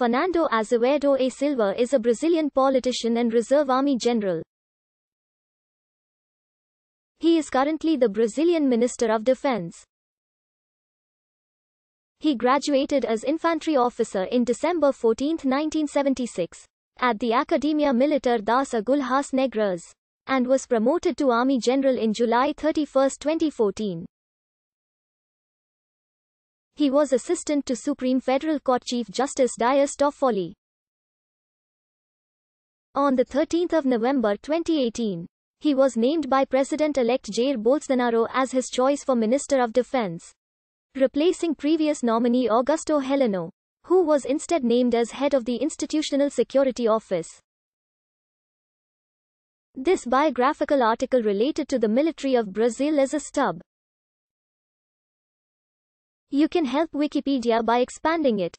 Fernando Azevedo A. Silva is a Brazilian politician and Reserve Army General. He is currently the Brazilian Minister of Defense. He graduated as infantry officer in December 14, 1976, at the Academia Militar das Agulhas Negras, and was promoted to Army General in July 31, 2014. He was assistant to Supreme Federal Court Chief Justice Dias Toffoli. On 13 November 2018, he was named by President-elect Jair Bolsonaro as his choice for Minister of Defense, replacing previous nominee Augusto Heleno, who was instead named as head of the Institutional Security Office. This biographical article related to the military of Brazil is a stub. You can help Wikipedia by expanding it.